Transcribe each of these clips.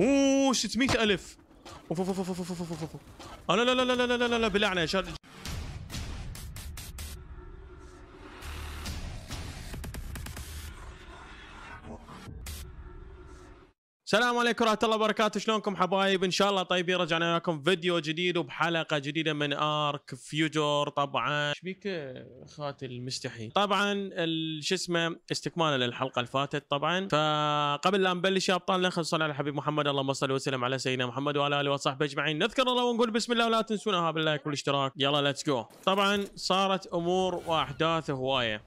اوه 600000 الف اوف اوف اوف اوف اوف اوف اوف اوف اوف اوف اوف اوف اوف اوف باللعنه السلام عليكم ورحمه الله وبركاته شلونكم حبايب ان شاء الله طيبين رجعنا وياكم فيديو جديد وبحلقه جديده من ارك فيوجر طبعا ايش بيك اخواتي المستحي طبعا شو اسمه استكمالا للحلقه اللي فاتت طبعا فقبل لا نبلش يا ابطال خلينا نصلي على حبيب محمد اللهم صل وسلم على سيدنا محمد وعلى اله وصحبه اجمعين نذكر الله ونقول بسم الله ولا تنسونا باللايك والاشتراك يلا ليتس جو طبعا صارت امور واحداث هوايه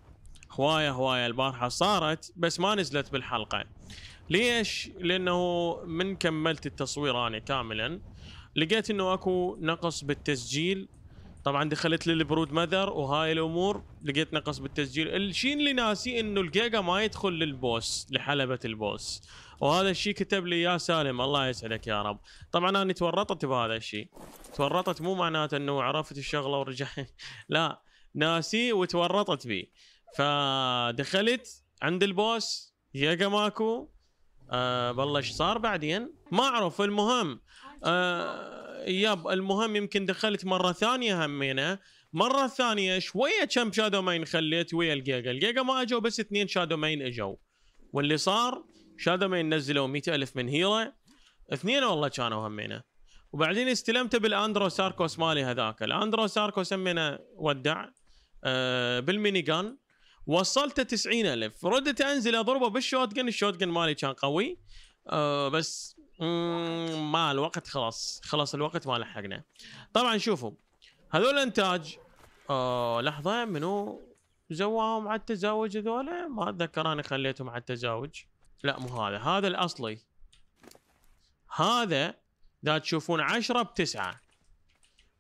هوايه هوايه البارحه صارت بس ما نزلت بالحلقه ليش؟ لانه من كملت التصوير انا كاملا لقيت انه اكو نقص بالتسجيل طبعا دخلت للبرود ماذر وهاي الامور لقيت نقص بالتسجيل الشيء اللي ناسي انه الجيجا ما يدخل للبوس لحلبه البوس وهذا الشيء كتب لي يا سالم الله يسعدك يا رب طبعا انا تورطت بهذا الشيء تورطت مو معناته انه عرفت الشغله ورجعت لا ناسي وتورطت بيه فدخلت عند البوس جيجا ماكو آه والله ايش صار بعدين؟ ما اعرف المهم آه ياب المهم يمكن دخلت مره ثانيه همينه مره ثانيه شويه كم شادو ماين خليت ويا الجيجا، الجيجا ما اجوا بس اثنين شادو ماين اجوا. واللي صار شادو ماين نزلوا 100000 من هيلا اثنين والله كانوا همينه. وبعدين استلمته بالاندرو ساركوس مالي هذاك، الاندرو ساركوس همينه ودع آه بالميني جان وصلته 90000 ردت انزل اضربه بالشوت جن الشوت جن مالي كان قوي أه بس ما الوقت خلاص خلاص الوقت ما لحقنا طبعا شوفوا هذول انتاج أه لحظه منو زواهم على التزاوج هذول ما اتذكر انا خليتهم على التزاوج لا مو هذا هذا الاصلي هذا دا تشوفون 10 بتسعة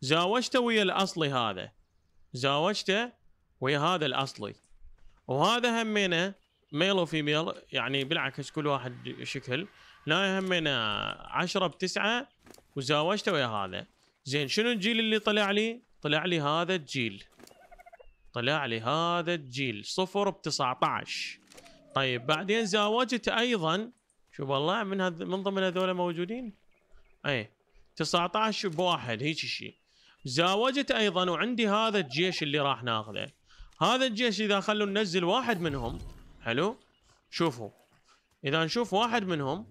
زاوجته ويا الاصلي هذا زاوجته ويا هذا الاصلي وهذا همينه ميل وفيميل يعني بالعكس كل واحد شكل لا همينه 10 بتسعة وزاوجته ويا هذا زين شنو الجيل اللي طلع لي طلع لي هذا الجيل طلع لي هذا الجيل صفر ب 19 طيب بعدين زاوجت ايضا شوف والله من هذ... من ضمن هذول موجودين اي 19 بواحد هيك شيء زاوجت ايضا وعندي هذا الجيش اللي راح ناخذه هذا الجيش اذا خلوا ننزل واحد منهم حلو شوفوا اذا نشوف واحد منهم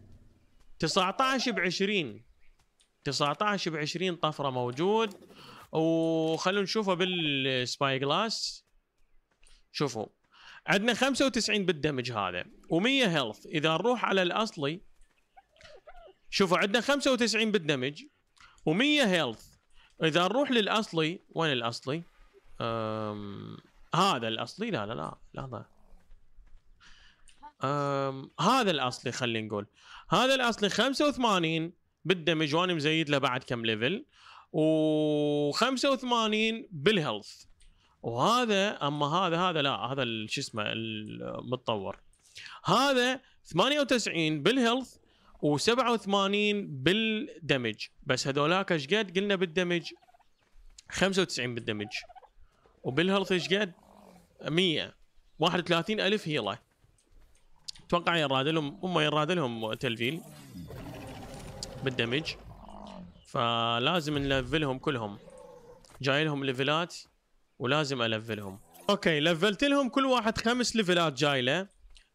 19 ب 20 19 ب 20 طفره موجود وخلوا نشوفه بالسباي جلاس شوفوا عندنا 95 بالدمج هذا و100 هيلث اذا نروح على الاصلي شوفوا عندنا 95 بالدمج و100 هيلث اذا نروح للاصلي وين الاصلي أم... هذا الاصلي لا لا لا لحظه أم هذا الاصلي خلينا نقول هذا الاصلي 85 بالدمج وانا مزيد له بعد كم ليفل و85 بالهيلث وهذا اما هذا هذا لا هذا شو اسمه المتطور هذا 98 بالهيلث و87 بالدمج بس هذولاك ايش قد قلنا بالدمج 95 بالدمج وبالهيلث ايش قد؟ 100 31000 هيله اتوقع يراد لهم هم يراد لهم تلفيل بالدمج فلازم نلفلهم كلهم جاي لهم ليفلات ولازم الفلهم اوكي لفلت لهم كل واحد خمس ليفلات جاي له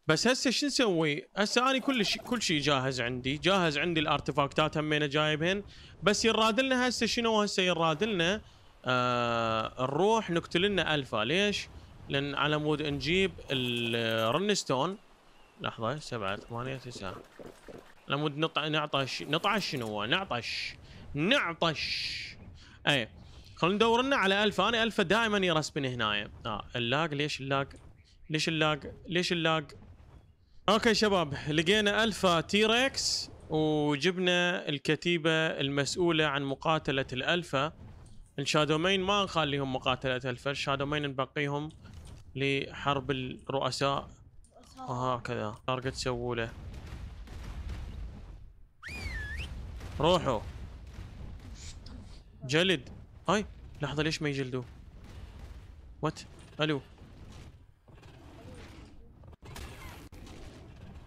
بس هسه شو نسوي؟ هسه انا كل شيء كل شيء جاهز عندي، جاهز عندي الارتفاكتات همينه جايبهن، بس يرادلنا لنا هسه شنو هسه يرادلنا؟ لنا آه نروح نقتل لنا الفا ليش؟ لان على مود نجيب الرن ستون لحظه سبعة ثمانية تسعة على مود نطع نعطش نطعش شنو هو؟ نعطش نعطش اي خلينا ندور لنا على الفا انا الفا دائما يرسبني هنايا اه اللاج ليش اللاج؟ ليش اللاج؟ ليش اللاج؟ اوكي شباب لقينا الفا تي ريكس وجبنا الكتيبه المسؤوله عن مقاتله الالفا الشادو مين ما نخليهم مقاتلة الفرش شادو مين نبقيهم لحرب الرؤساء وهكذا آه، تارجت سووا له روحوا جلد هاي لحظة ليش ما يجلدوا وات الو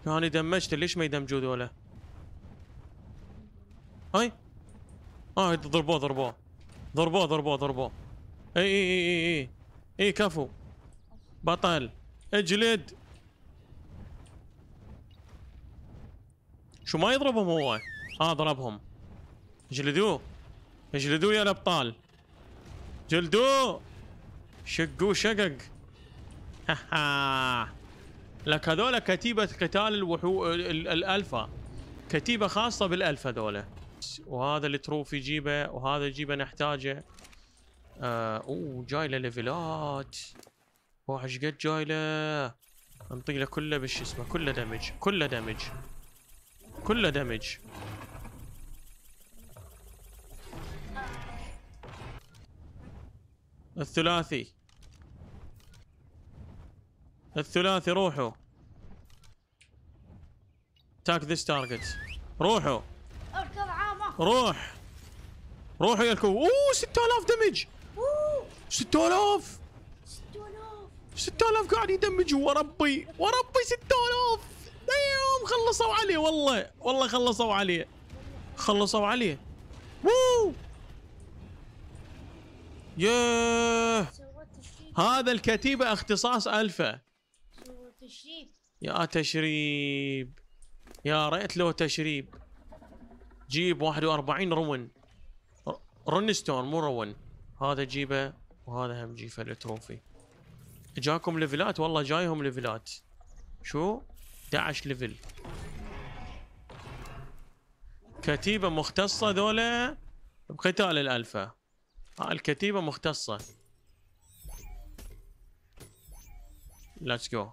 يعني دمجت ليش ما يدمجوا ذولا هاي اه ضربوه ضربوه ضربوه ضربوه ضربوه اي اي اي اي اي كفو بطل اجلد شو ما يضربهم هو اه ضربهم اجلدوه اجلدوه يا الابطال جلدوه شقوا شقق ها ها لك هذول كتيبة قتال الوحو الألفا كتيبة خاصة بالألفا دوله وهذا التروفي جيبه وهذا جيبه نحتاجه آه اوه جاي له ليفلات واه ايش قد جاي له انطق له كله بش اسمه كله دمج كله دمج كله دمج الثلاثي الثلاثي روحوا تاك ذيس تارجت روحوا اركض روح روح يا الكو اوه 6000 دمج اوه 6000 6000 قاعد يدمج وربي وربي 6000 ايوه خلصوا عليه والله والله خلصوا عليه خلصوا عليه اوه ياه هذا الكتيبة اختصاص الفا يا تشريب يا ريت لو تشريب جيب 41 رون ستون مو رون هذا جيبه وهذا هم جيبه التروفي جاكم ليفلات والله جايهم ليفلات شو 11 ليفل كتيبة مختصة ذولا بقتال الألفا آه، ها الكتيبة مختصة ليتس جو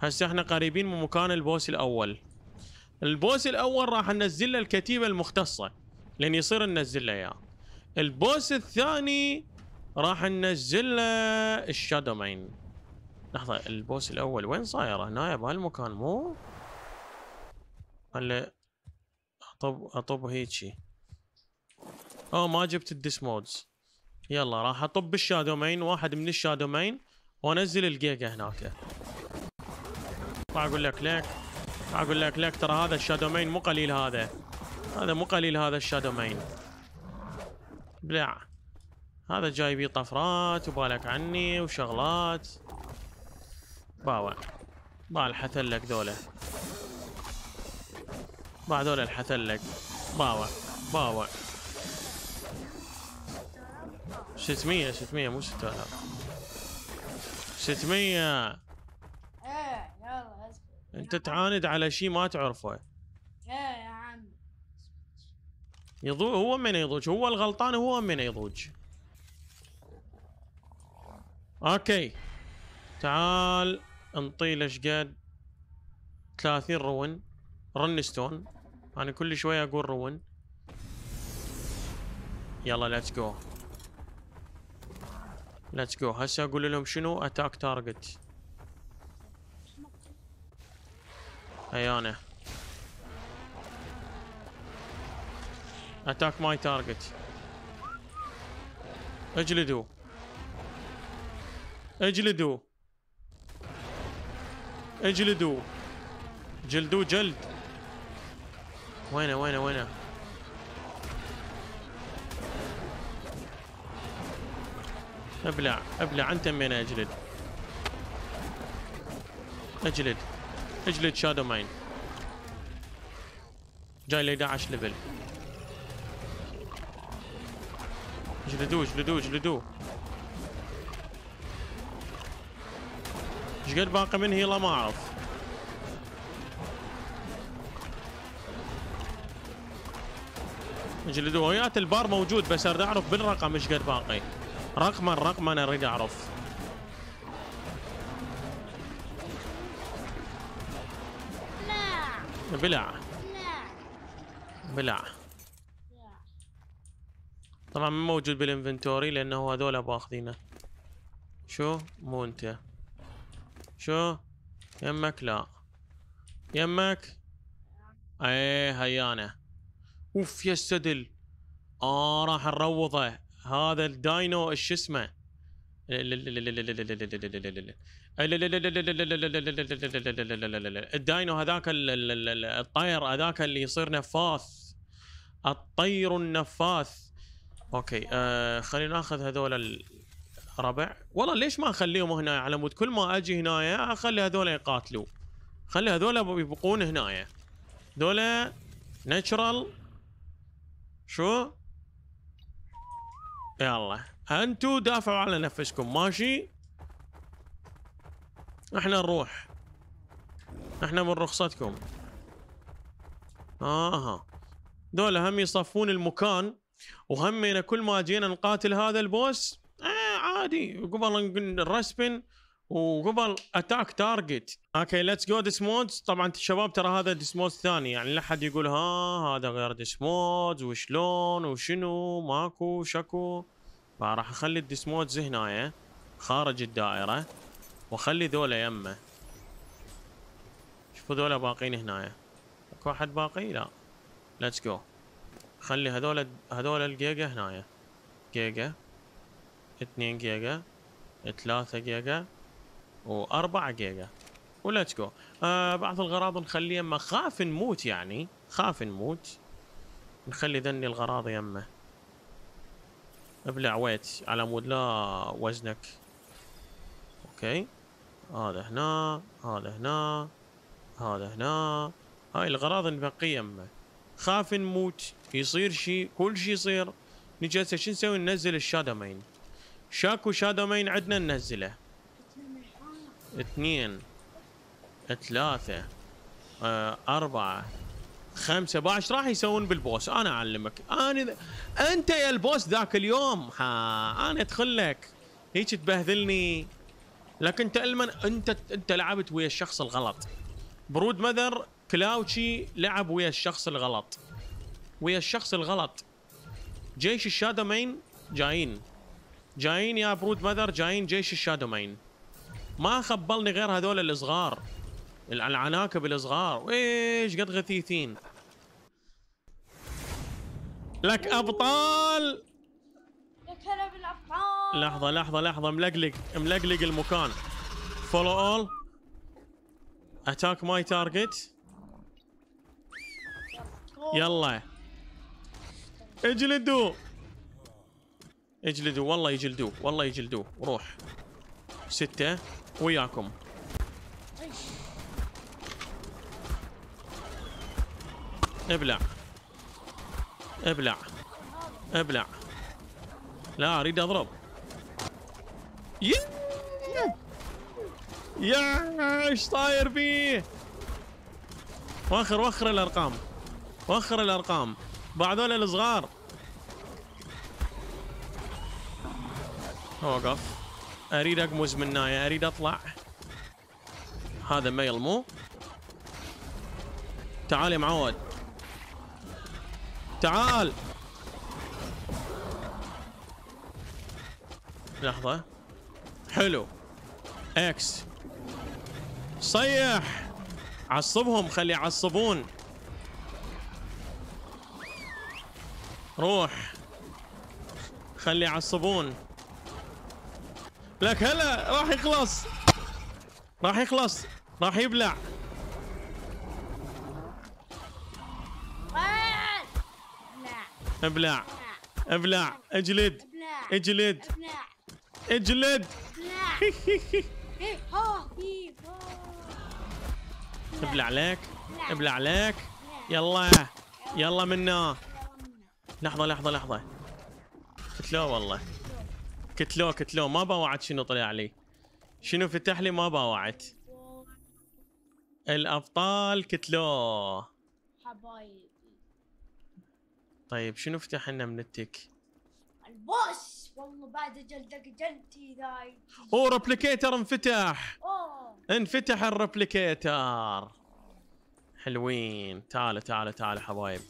هسه احنا قريبين من مكان البوس الأول البوس الاول راح ننزل له الكتيبه المختصه لين يصير ننزل له اياه البوس الثاني راح ننزل له الشادو مين لحظه البوس الاول وين صاير هنا بهالمكان مو هلا اطب اطب هيجي او ما جبت الديس مودز يلا راح اطب الشادو مين واحد من الشادو مين وانزل الجيجا هناك راح اقول لك ليك اقول لك لك ترى هذا الشادو مين مو قليل هذا هذا مو قليل هذا الشادو مين بلع هذا جاي بيه طفرات وبالك عني وشغلات باوع باع الحثلك ذوله باع ذولا الحثلك باوع باوع 600 600 مو 6000 600 انت تعاند على شيء ما تعرفه ايه يا عم يضوج هو من يضوج هو الغلطان هو من يضوج اوكي تعال انطيله شقد 30 رون رن ستون انا كل شويه اقول رون يلا ليتس جو ليتس جو هسه اقول لهم شنو اتاك تارجت ايانا اتاك ماي my اجلدوا اجلدوا اجلدوا جلدوا جلد وينه وينه وينه ابلع ابلع انت من اجلد اجلد اجلد شادو ماين جاي ل 11 ليفل اجلدوه اجلدوه اجلدوه ايش قد باقي من هيلا ما اعرف اجلدوه ويات البار موجود بس اريد اعرف بالرقم ايش قد باقي رقما رقما اريد اعرف بلع بلع طبعا مو موجود بالانفنتوري لانه هذول ابغى اخذينه شو مو انت شو يمك لا يمك ايه هيانه اوف يا السدل اه راح نروضه هذا الداينو ايش اسمه لا لا لا لا لا لا لا لا لا لا لا لا الداينو هذاك الطير هذاك اللي يصير نفاث الطير النفاث اوكي آه، خلينا ناخذ هذول الربع والله ليش ما اخليهم هنا على مود كل ما اجي هنا اخلي هذول يقاتلوا خلي هذول يبقون هنا هذول ناتشرال شو يلا انتوا دافعوا على نفسكم ماشي احنا نروح احنا من رخصتكم اها دول هم يصفون المكان وهمنا كل ما جينا نقاتل هذا البوس آه عادي قبل نرسبن وقبل اتاك تارجت اوكي ليتس جو ديس مودز طبعا الشباب ترى هذا ديس مودز ثاني يعني لا حد يقول ها هذا غير ديس مودز وشلون وشنو ماكو شكو فراح اخلي الديس مودز هنايا خارج الدائره وخلي ذولا يمه شوفوا ذولا باقين هنايا اكو احد باقي لا ليتس جو خلي هذول هذول الجيجا هنايا جيجا اثنين جيجا ثلاثة جيجا وأربعة جيجا وليتس جو آه بعض الغراض نخليه يمه خاف نموت يعني خاف نموت نخلي ذني الغراض يمه ابلع ويت على مود لا وزنك اوكي هذا هنا هذا هنا هذا هنا هاي الأغراض البقيه أما خاف نموت يصير شيء كل شيء يصير نجلس شو نسوي ننزل الشادومين شاكو شادومين عندنا ننزله اثنين ثلاثة آه، أربعة خمسة باش راح يسوون بالبوس أنا أعلمك أنا ذ... أنت يا البوس ذاك اليوم ها أنا أدخل لك هيك تبهذلني لكن تألما انت انت لعبت ويا الشخص الغلط برود مذر كلاوتشي لعب ويا الشخص الغلط ويا الشخص الغلط جيش مين جايين جايين يا برود مذر جايين جيش مين ما خبلني غير هذول الصغار العناكب الصغار ويش قد غثيثين لك ابطال يا كلب الابطال لحظه لحظه لحظه ملقلق ملقلق المكان فولو اول اتاك ماي تارجت يلا اجلدوا اجلدوا والله يجلدوا والله يجلدوا روح ستة وياكم ابلع ابلع ابلع لا اريد اضرب يا ايش طاير فيه وخر وخر الارقام وخر الارقام هذول الصغار اوقف اريد اقمز من هنا اريد اطلع هذا ميل مو تعال يا معود تعال لحظه حلو اكس صيح عصبهم خلي يعصبون روح خلي يعصبون لك هلا راح يخلص راح يخلص راح يبلع ابلع ابلع اجلد اجلد اجلد ابلع لك ابلع لك يلا يلا منا لحظة لحظة لحظة كتلوه والله كتلوه كتلوه ما باوعت شنو طلع لي شنو فتح لي ما باوعت الابطال كتلوه حبايبي طيب شنو فتح لنا من التك البوس والله بعد جلدك جلدتي ذاي اوه ريبليكيتر انفتح اوه انفتح الريبليكيتر حلوين تعال تعال تعال حبايب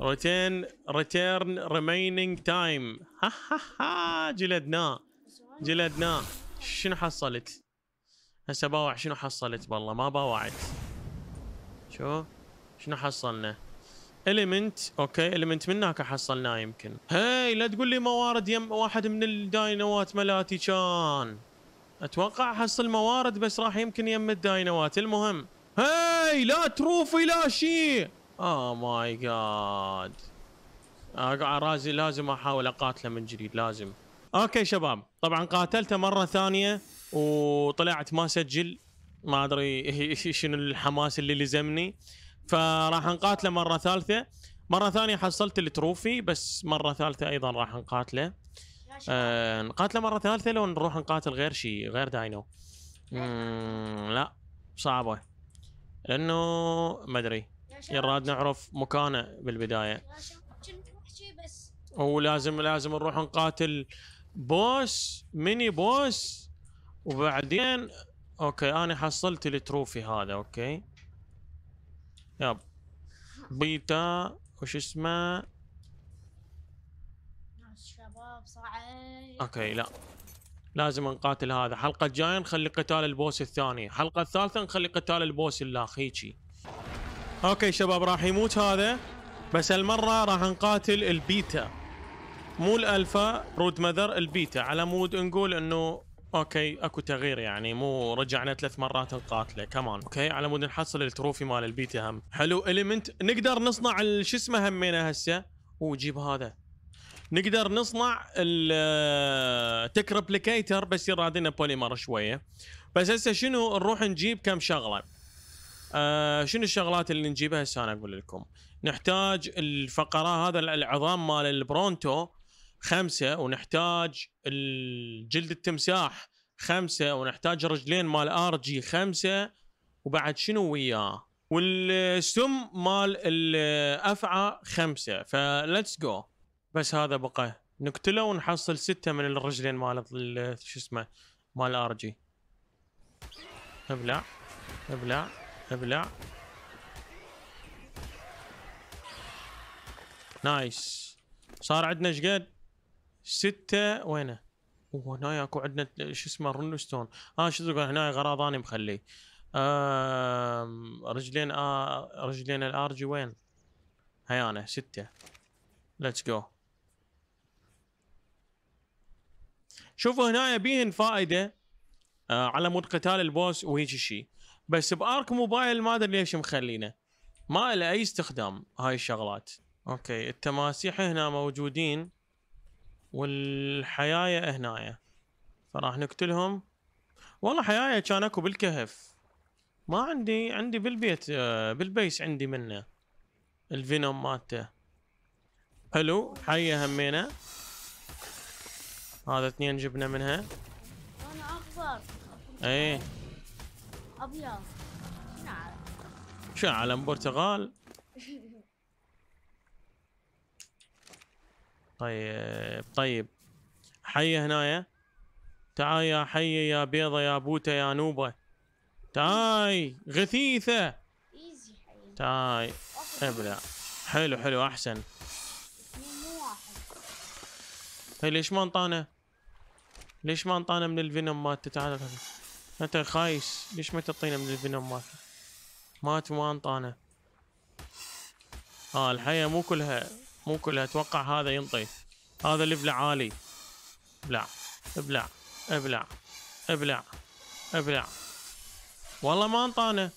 روتين ريتيرن ريمينينج تايم ها ها ها جلدناه جلدناه شنو حصلت؟ هسه باوع شنو حصلت بالله ما باوعت شو؟ شنو حصلنا؟ اليمنت اوكي اليمنت من هناك حصلناه يمكن هاي لا تقول لي موارد يم واحد من الداينوات ملاتي كان اتوقع حصل موارد بس راح يمكن يم الداينوات المهم هاي لا تروفي لا شيء اوه ماي جاد رازي لازم احاول اقاتله من جديد لازم اوكي شباب طبعا قاتلته مره ثانيه وطلعت ما سجل ما ادري شنو الحماس اللي لزمني فراح نقاتله مره ثالثه مره ثانيه حصلت التروفي بس مره ثالثه ايضا راح نقاتله آه نقاتله مره ثالثه لو نروح نقاتل غير شيء غير داينو لا صعبه لانه ما ادري يراد نعرف مكانه بالبدايه ولازم لازم نروح نقاتل بوس ميني بوس وبعدين اوكي انا حصلت التروفي هذا اوكي يب بيتا وش اسمه الشباب صعب اوكي لا لازم نقاتل هذا الحلقه الجايه نخلي قتال البوس الثاني الحلقه الثالثه نخلي قتال البوس الاخ هيجي اوكي شباب راح يموت هذا بس المره راح نقاتل البيتا مو الالفا رود مذر البيتا على مود نقول انه اوكي اكو تغيير يعني مو رجعنا ثلاث مرات القاتله كمان اوكي على مود نحصل التروفي مال البيت هم حلو اليمنت نقدر نصنع شو اسمه همينه هسه وجيب هذا نقدر نصنع التك ريبليكيتر بس عندنا بوليمر شويه بس هسه شنو نروح نجيب كم شغله آه شنو الشغلات اللي نجيبها هسه انا اقول لكم نحتاج الفقره هذا العظام مال البرونتو خمسه ونحتاج الجلد التمساح خمسه ونحتاج رجلين مال ار جي خمسه وبعد شنو وياه؟ والسم مال الافعى خمسه فلتس جو بس هذا بقى نقتله ونحصل سته من الرجلين مال شو اسمه مال ار جي ابلع ابلع ابلع نايس صار عندنا ايش قد؟ ستة وينه؟ وهنا اكو عندنا شو اسمه رولينج ستون اه شو تقول هنا غراض اني مخليه رجلين آه رجلين الار جي وين؟ هي انا ستة ليتس جو شوفوا هنا بيهن فائدة آه على مود قتال البوس وهيك شيء بس بارك موبايل ما ادري ليش مخلينه ما له اي استخدام هاي الشغلات اوكي التماسيح هنا موجودين والحيايه هنايا فراح نقتلهم والله حيايه كان اكو بالكهف ما عندي عندي بالبيت آه، بالبيس عندي منه الفينوم مالته حلو حيه همينه هذا اثنين جبنا منها انا اخضر ايه ابيض شعلم برتقال طيب طيب حي هنايا تعاي يا حي يا بيضة يا بوتة يا نوبة تعاي غثيثة تعاي ابلع حلو حلو احسن هي ليش ما انطانا ليش ما انطانا من الفينوم مالته تعال انت خايس ليش ما تعطينا من الفينوم مالته مات ما انطانا اه الحياة مو كلها مو كلها اتوقع هذا ينطي هذا اللي عالي ابلع ابلع ابلع ابلع ابلع والله ما انطانا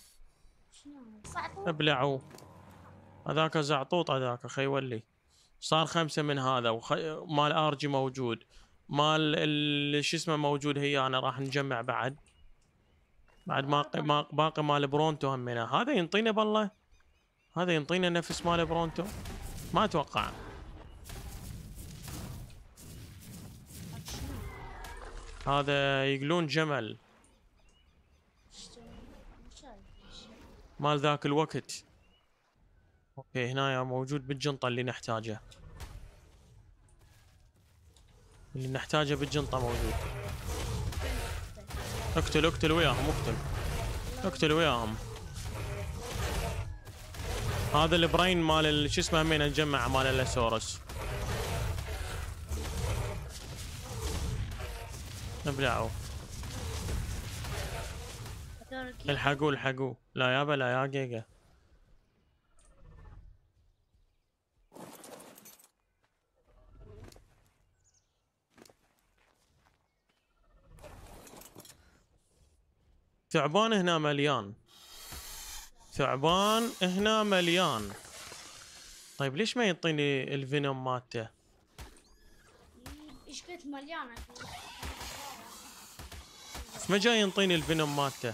ابلعوا هذاك زعطوط هذاك خي ولي صار خمسه من هذا وخي... مال ارجي موجود مال ال... شو اسمه موجود هي انا راح نجمع بعد بعد ما ما باقي مال برونتو همنا هذا ينطينا بالله هذا ينطينا نفس مال برونتو ما اتوقع هذا يقولون جمل مال ذاك الوقت اوكي هنا موجود بالجنطة اللي نحتاجه اللي نحتاجه بالجنطة موجود اقتل اقتل وياهم اقتل اقتل وياهم هذا البرين مال شو اسمه همين نجمع مال الاسورس ابلعوا الحقوا الحقوا لا يا بلا يا جيجا تعبان هنا مليان ثعبان هنا مليان طيب ليش ما يعطيني الفينوم مالته؟ ايش قلت مليانه ما جاي ينطيني الفينوم مالته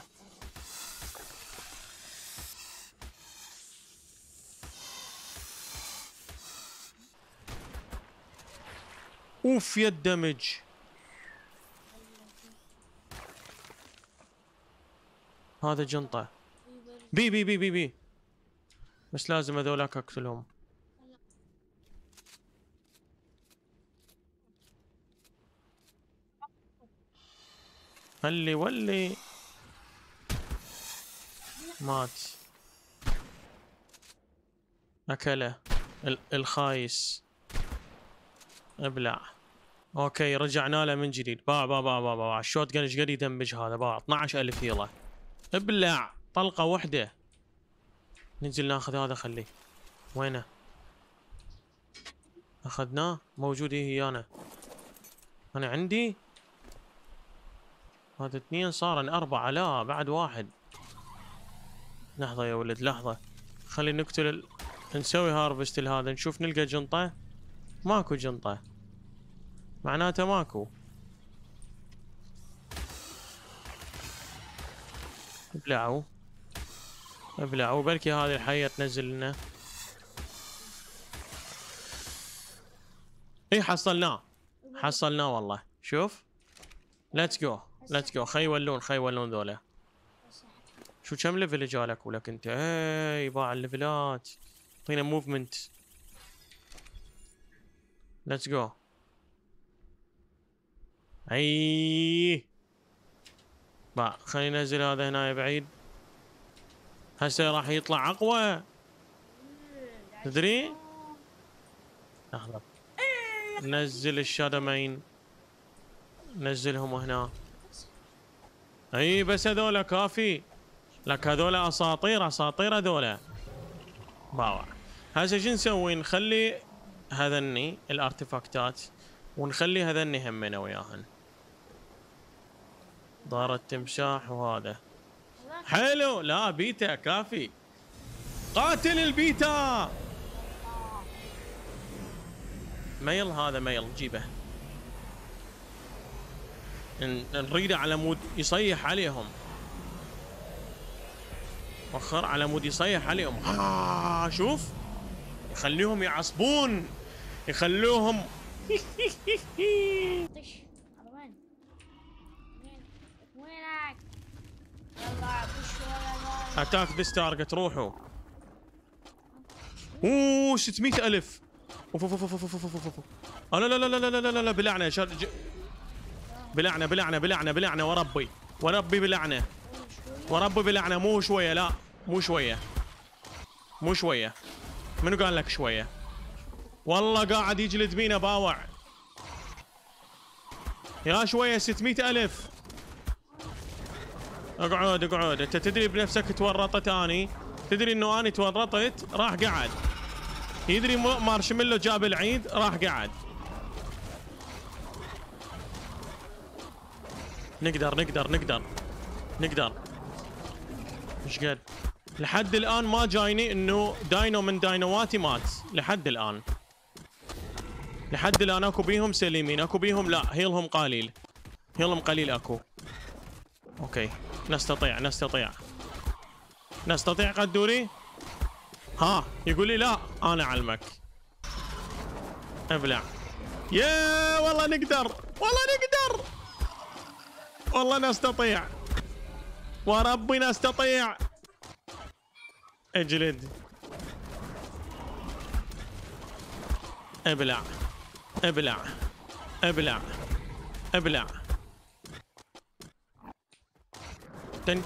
اوف يا الدمج هذا جنطه بي بي بي بي بي بس لازم هذولاك اقتلهم هلي ولي مات اكله الخايس ابلع اوكي رجعنا له من جديد باع باع باع باع باع الشوت جن ايش قد يدمج هذا باع 12000 يلا ابلع طلقة واحدة ننزل ناخذ هذا خليه وينه اخذناه موجود إيه، هي انا انا عندي هذا اثنين صارن اربعة لا بعد واحد لحظة يا ولد لحظة خلي نقتل ال... نسوي هارفست لهذا نشوف نلقى جنطة ماكو جنطة معناته ماكو بلعوا ابلع وبلكي هذه الحية تنزل لنا اي حصلناه حصلناه والله شوف ليتس جو ليتس جو خي يولون خي يولون ذولا شو كم ليفل جالك ولك انت اي باع الليفلات اعطينا موفمنت ليتس جو اي باع خلينا ننزل هذا هنا بعيد هسه راح يطلع اقوى تدري لحظه نزل الشادمين نزلهم هنا اي بس هذولا كافي لك هذولا اساطير اساطير هذولا باوع هسه شو نسوي نخلي هذني الارتفاكتات ونخلي هذني همنا وياهن ضارة التمساح وهذا حلو لا بيتا كافي قاتل البيتا ميل هذا ميل جيبه نريده على مود يصيح عليهم وخر على مود يصيح عليهم ها شوف يخليهم يعصبون يخلوهم اتاك ذيس تارجت روحوا اوه 600000 اوف اوف اوف اوف اوف اوف اوف آه، لا لا لا لا لا لا لا لا لا ج... بلعنه بلعنه بلعنه بلعنه وربي وربي بلعنه وربي بلعنه مو شويه لا مو شويه مو شويه منو قال لك شويه والله قاعد يجلد بينا باوع يا شويه 600000 اقعد اقعد انت تدري بنفسك تورطت اني تدري انه اني تورطت راح قعد يدري مارشميلو جاب العيد راح قعد نقدر نقدر نقدر نقدر ايش قد لحد الان ما جايني انه داينو من داينواتي مات لحد الان لحد الان اكو بيهم سليمين اكو بيهم لا هيلهم قليل هيلهم قليل اكو اوكي نستطيع نستطيع نستطيع قدوري ها يقول لي لا انا اعلمك ابلع يا والله نقدر والله نقدر والله نستطيع وربي نستطيع اجلد ابلع ابلع ابلع ابلع ابلع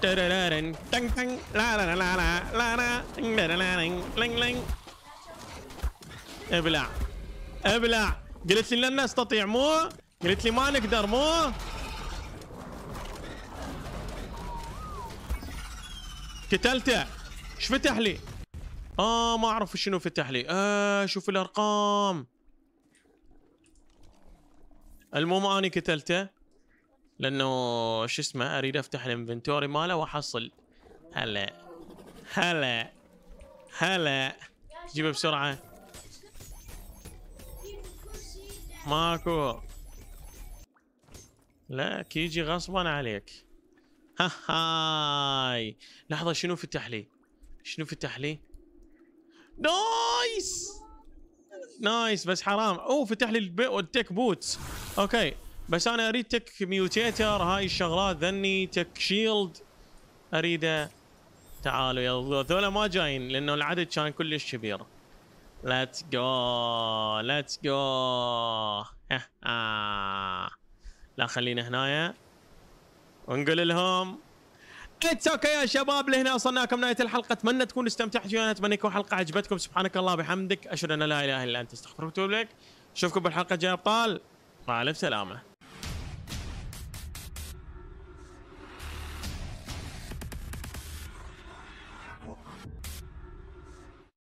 ابلع قلت لي لن استطيع مو قلت لي ما نقدر مو قتلته ايش فتح لي اه ما اعرف شنو فتح لي آه شوف الارقام المهم اني قتلته لانه شو اسمه اريد افتح الانفنتوري ماله واحصل هلا هلا هلا جيبه بسرعه ماكو لا كيجي غصبا عليك ها هاي لحظه شنو فتح لي شنو فتح لي نايس نايس بس حرام اوه فتح لي التك بوتس اوكي بس انا اريد تك ميوتيتر هاي الشغلات ذني تك شيلد اريده تعالوا يا ذولا ما جايين لانه العدد كان كلش كبير ليتس جو ليتس جو لا خلينا هنايا ونقول لهم اتس اوكي يا شباب لهنا وصلناكم نهايه الحلقه اتمنى تكونوا استمتعتوا ويانا اتمنى تكون حلقه عجبتكم سبحانك الله بحمدك اشهد ان لا اله الا انت استغفرك واتوب اليك اشوفكم بالحلقه الجايه ابطال مع الف سلامه